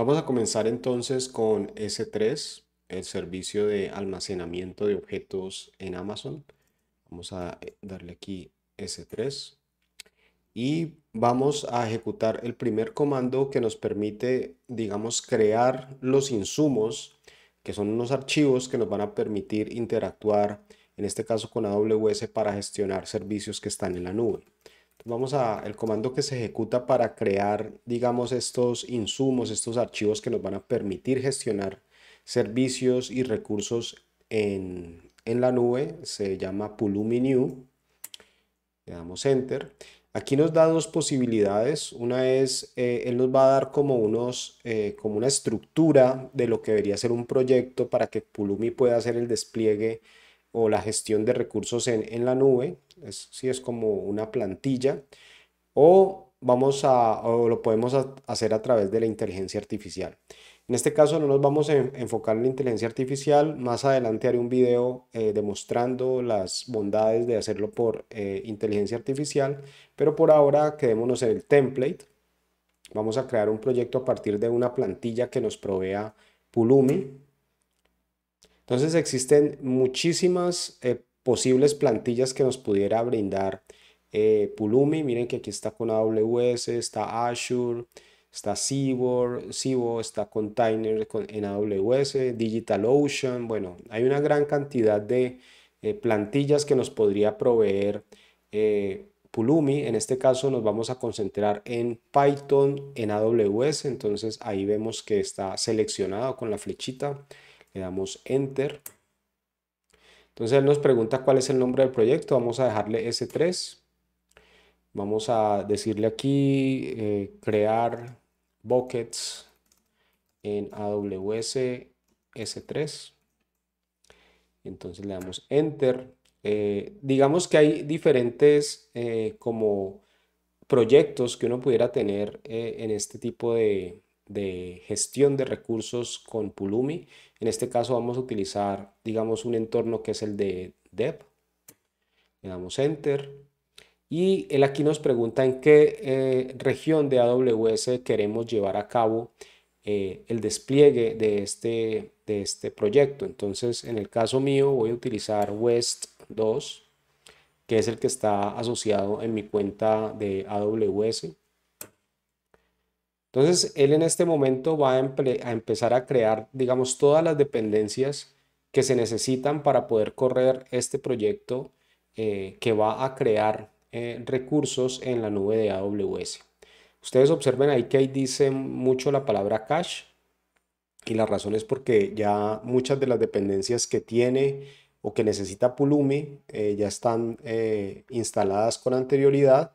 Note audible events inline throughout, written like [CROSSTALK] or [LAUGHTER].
Vamos a comenzar entonces con S3, el servicio de almacenamiento de objetos en Amazon. Vamos a eh, darle aquí S3 y vamos a ejecutar el primer comando que nos permite, digamos, crear los insumos, que son unos archivos que nos van a permitir interactuar, en este caso con AWS, para gestionar servicios que están en la nube. Vamos a el comando que se ejecuta para crear, digamos, estos insumos, estos archivos que nos van a permitir gestionar servicios y recursos en, en la nube. Se llama Pulumi New. Le damos Enter. Aquí nos da dos posibilidades. Una es, eh, él nos va a dar como, unos, eh, como una estructura de lo que debería ser un proyecto para que Pulumi pueda hacer el despliegue o la gestión de recursos en, la nube, si es como una plantilla, o, vamos a, lo podemos hacer a través de la inteligencia artificial. En este caso no nos vamos a enfocar en la inteligencia artificial, más adelante haré un video eh, demostrando las bondades de hacerlo por eh, inteligencia artificial, pero por ahora quedémonos en el template. Vamos a crear un proyecto a partir de una plantilla que nos provea Pulumi, entonces existen muchísimas eh, posibles plantillas que nos pudiera brindar eh, Pulumi. Miren que aquí está con AWS, está Azure, está Cibor, Cibo, está Container en AWS, DigitalOcean. Bueno, hay una gran cantidad de eh, plantillas que nos podría proveer Pulumi. En este caso nos vamos a concentrar en Python en AWS. Entonces ahí vemos que está seleccionado con la flechita. Le damos Enter. Entonces él nos pregunta cuál es el nombre del proyecto. Vamos a dejarle S3. Vamos a decirle aquí eh, crear buckets en AWS S3. Entonces le damos Enter. Eh, digamos que hay diferentes eh, como proyectos que uno pudiera tener en este tipo de, de gestión de recursos con Pulumi. En este caso vamos a utilizar, digamos, un entorno que es el de Dev. Le damos Enter. Y él aquí nos pregunta en qué eh, región de AWS queremos llevar a cabo eh, el despliegue de este, de este proyecto. Entonces, en el caso mío voy a utilizar West 2, que es el que está asociado en mi cuenta de AWS. Entonces, él en este momento va a, empezar a crear, digamos, todas las dependencias que se necesitan para poder correr este proyecto eh, que va a crear eh, recursos en la nube de AWS. Ustedes observen ahí que ahí dice mucho la palabra cache y la razón es porque ya muchas de las dependencias que tiene o que necesita Pulumi eh, ya están instaladas con anterioridad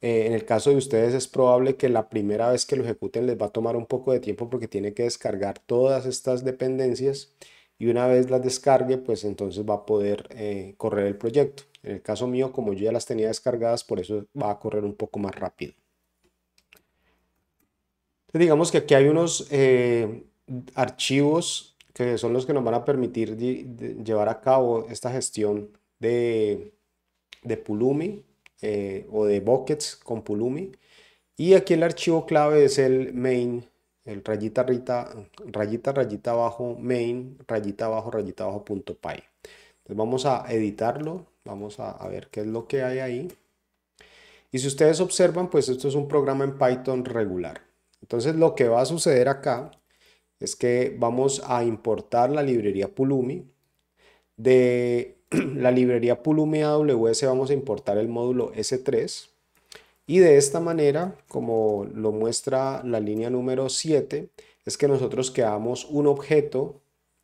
eh, en el caso de ustedes es probable que la primera vez que lo ejecuten les va a tomar un poco de tiempo porque tiene que descargar todas estas dependencias y una vez las descargue pues entonces va a poder eh, correr el proyecto. En el caso mío como yo ya las tenía descargadas por eso va a correr un poco más rápido. digamos que aquí hay unos eh, archivos que son los que nos van a permitir llevar a cabo esta gestión de, de Pulumi eh, o de buckets con Pulumi. Y aquí el archivo clave es el main, el rayita, rayita, rayita, rayita abajo, main, rayita abajo, rayita abajo, punto py. Entonces vamos a editarlo, vamos a, a ver qué es lo que hay ahí. Y si ustedes observan, pues esto es un programa en Python regular. Entonces lo que va a suceder acá es que vamos a importar la librería Pulumi de [CLEARS THROAT] la librería Pulumi AWS vamos a importar el módulo S3 y de esta manera, como lo muestra la línea número 7, es que nosotros creamos un objeto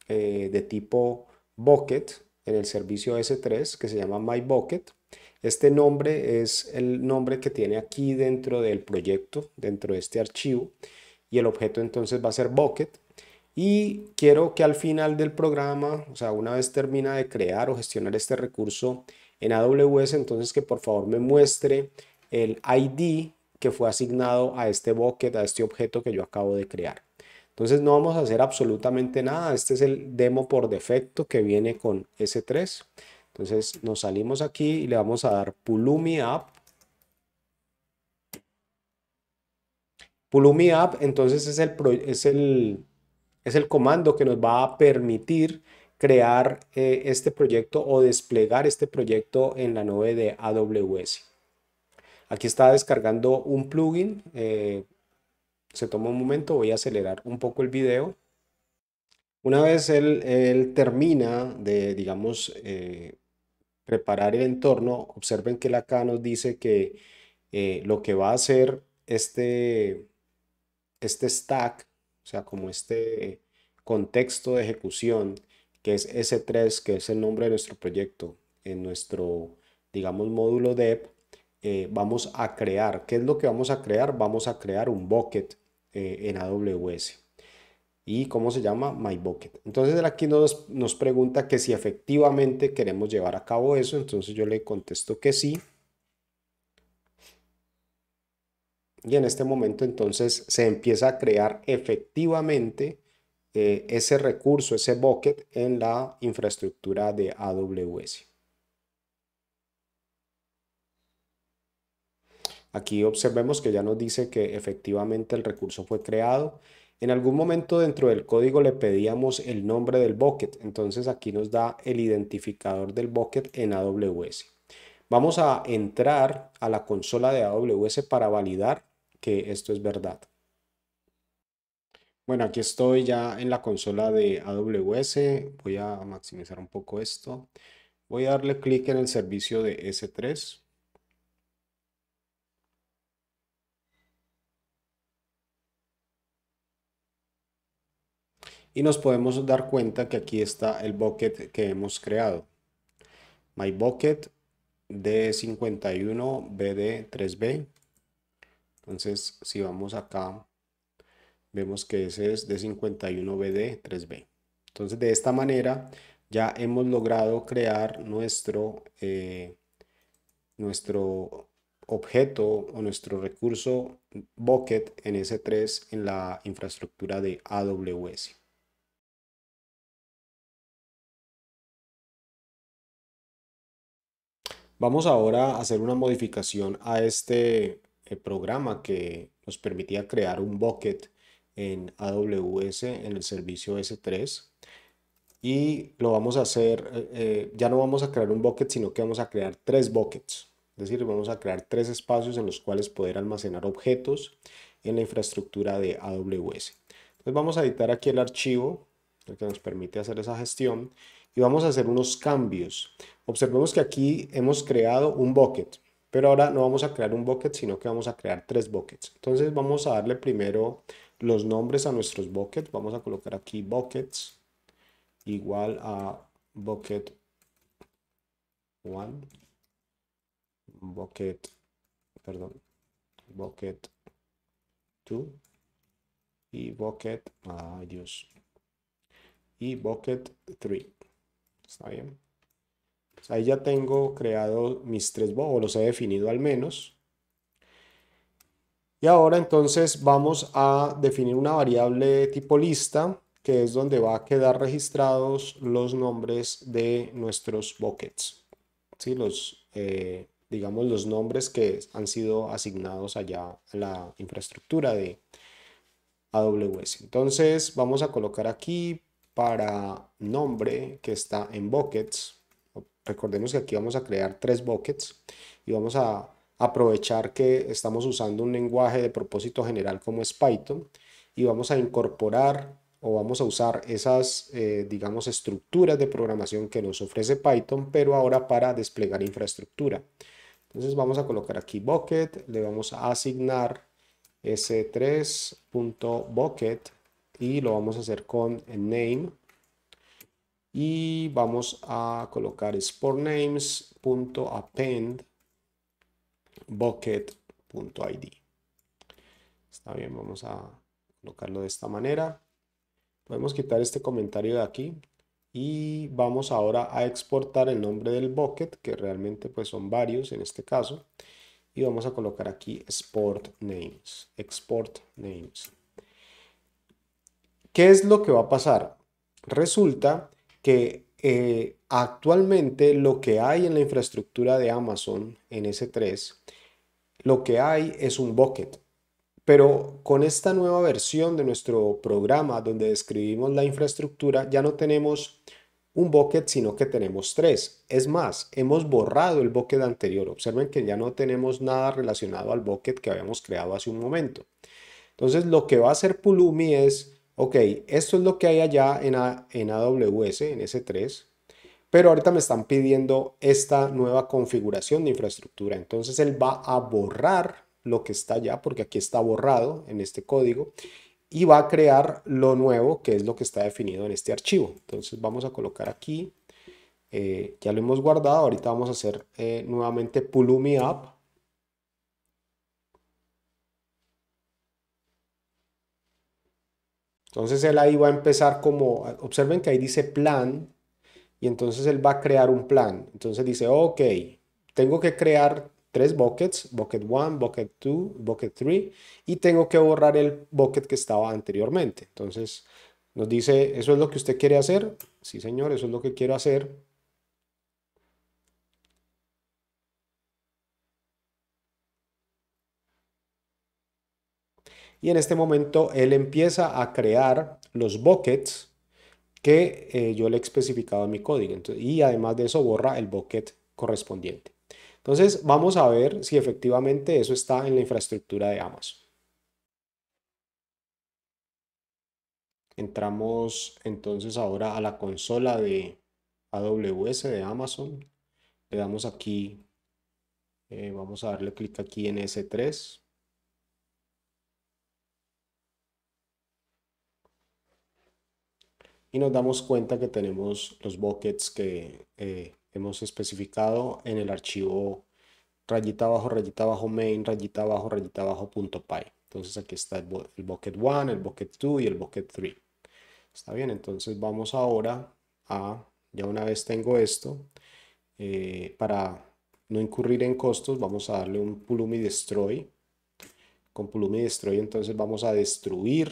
eh, de tipo bucket en el servicio S3 que se llama MyBucket. Este nombre es el nombre que tiene aquí dentro del proyecto, dentro de este archivo, y el objeto entonces va a ser bucket. Y quiero que al final del programa, o sea, una vez termina de crear o gestionar este recurso en AWS, entonces que por favor me muestre el ID que fue asignado a este bucket, a este objeto que yo acabo de crear. Entonces no vamos a hacer absolutamente nada. Este es el demo por defecto que viene con S3. Entonces nos salimos aquí y le vamos a dar Pulumi App. Pulumi App entonces es el, es el es el comando que nos va a permitir crear eh, este proyecto o desplegar este proyecto en la nube de AWS. Aquí está descargando un plugin. Eh, se toma un momento, voy a acelerar un poco el video. Una vez él, termina de, digamos, eh, preparar el entorno, observen que él acá nos dice que lo que va a hacer este, este stack o sea, como este contexto de ejecución, que es S3, que es el nombre de nuestro proyecto, en nuestro, digamos, módulo dev, eh, vamos a crear. ¿Qué es lo que vamos a crear? Vamos a crear un bucket eh, en AWS. ¿Y cómo se llama? My bucket. Entonces aquí nos, nos pregunta que si efectivamente queremos llevar a cabo eso. Entonces yo le contesto que sí. Y en este momento entonces se empieza a crear efectivamente eh, ese recurso, ese bucket en la infraestructura de AWS. Aquí observemos que ya nos dice que efectivamente el recurso fue creado. En algún momento dentro del código le pedíamos el nombre del bucket, entonces aquí nos da el identificador del bucket en AWS. Vamos a entrar a la consola de AWS para validar que esto es verdad. Bueno, aquí estoy ya en la consola de AWS. Voy a maximizar un poco esto. Voy a darle clic en el servicio de S3. Y nos podemos dar cuenta que aquí está el bucket que hemos creado. My bucket D51BD3B entonces, si vamos acá, vemos que ese es D51BD3B. Entonces, de esta manera ya hemos logrado crear nuestro, eh, nuestro objeto o nuestro recurso bucket en S3 en la infraestructura de AWS. Vamos ahora a hacer una modificación a este eh, programa que nos permitía crear un bucket en AWS en el servicio S3 y lo vamos a hacer, eh, eh, ya no vamos a crear un bucket, sino que vamos a crear tres buckets. Es decir, vamos a crear tres espacios en los cuales poder almacenar objetos en la infraestructura de AWS. Entonces vamos a editar aquí el archivo, que nos permite hacer esa gestión, y vamos a hacer unos cambios. Observemos que aquí hemos creado un bucket. Pero ahora no vamos a crear un bucket, sino que vamos a crear tres buckets. Entonces vamos a darle primero los nombres a nuestros buckets. Vamos a colocar aquí buckets igual a bucket 1, bucket, perdón, bucket 2 y bucket, adiós, ah, y bucket 3. ¿Está bien? Ahí ya tengo creado mis tres o los he definido al menos. Y ahora entonces vamos a definir una variable tipo lista, que es donde va a quedar registrados los nombres de nuestros buckets. Los, eh, digamos, los nombres que han sido asignados allá a la infraestructura de AWS. Entonces vamos a colocar aquí para nombre que está en buckets Recordemos que aquí vamos a crear tres buckets y vamos a aprovechar que estamos usando un lenguaje de propósito general como es Python y vamos a incorporar o vamos a usar esas, eh, digamos, estructuras de programación que nos ofrece Python, pero ahora para desplegar infraestructura. Entonces vamos a colocar aquí bucket, le vamos a asignar s3.bucket y lo vamos a hacer con name y vamos a colocar sportnames.append bucket.id. Está bien, vamos a colocarlo de esta manera. Podemos quitar este comentario de aquí y vamos ahora a exportar el nombre del bucket, que realmente pues son varios en este caso. Y vamos a colocar aquí export names, export names. ¿Qué es lo que va a pasar? Resulta que eh, actualmente lo que hay en la infraestructura de Amazon en S3, lo que hay es un bucket. Pero con esta nueva versión de nuestro programa donde describimos la infraestructura, ya no tenemos un bucket, sino que tenemos tres. Es más, hemos borrado el bucket anterior. Observen que ya no tenemos nada relacionado al bucket que habíamos creado hace un momento. Entonces, lo que va a hacer Pulumi es ok, esto es lo que hay allá en, AWS, en S3, pero ahorita me están pidiendo esta nueva configuración de infraestructura. Entonces él va a borrar lo que está allá, porque aquí está borrado en este código, y va a crear lo nuevo, que es lo que está definido en este archivo. Entonces vamos a colocar aquí, eh, ya lo hemos guardado, ahorita vamos a hacer eh, nuevamente pull me up, Entonces él ahí va a empezar como, observen que ahí dice plan, y entonces él va a crear un plan. Entonces dice, ok, tengo que crear tres buckets, bucket 1, bucket 2, bucket 3, y tengo que borrar el bucket que estaba anteriormente. Entonces nos dice, ¿eso es lo que usted quiere hacer? Sí, señor, eso es lo que quiero hacer. Y en este momento él empieza a crear los buckets que eh, yo le he especificado en mi código. y además de eso borra el bucket correspondiente. Entonces vamos a ver si efectivamente eso está en la infraestructura de Amazon. Entramos entonces ahora a la consola de AWS de Amazon. Le damos aquí, eh, vamos a darle clic aquí en S3. y nos damos cuenta que tenemos los buckets que eh, hemos especificado en el archivo rayita abajo, rayita abajo main, rayita abajo, rayita abajo punto py. Entonces aquí está el, bucket 1, el bucket 2 y el bucket 3. Está bien, entonces vamos ahora a, ya una vez tengo esto, eh, para no incurrir en costos, vamos a darle un pulumi destroy. Con pulumi destroy entonces vamos a destruir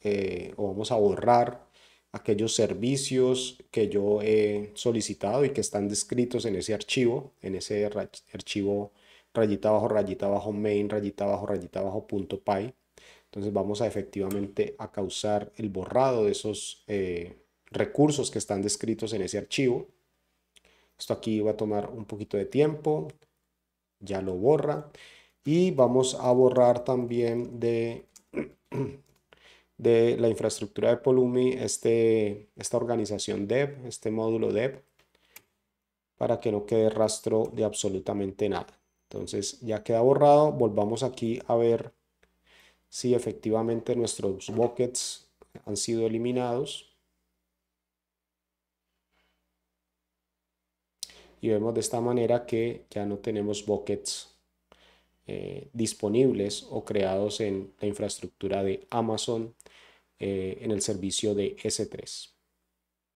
eh, o vamos a borrar aquellos servicios que yo he solicitado y que están descritos en ese archivo, en ese archivo rayita abajo, rayita bajo main, rayita bajo, rayita bajo punto py. Entonces vamos a efectivamente a causar el borrado de esos eh, recursos que están descritos en ese archivo. Esto aquí va a tomar un poquito de tiempo, ya lo borra. Y vamos a borrar también de [CLEARS THROAT] de la infraestructura de Polumi este, esta organización DEV, este módulo DEV, para que no quede rastro de absolutamente nada. Entonces ya queda borrado, volvamos aquí a ver si efectivamente nuestros buckets han sido eliminados. Y vemos de esta manera que ya no tenemos buckets eh, disponibles o creados en la infraestructura de Amazon eh, en el servicio de S3.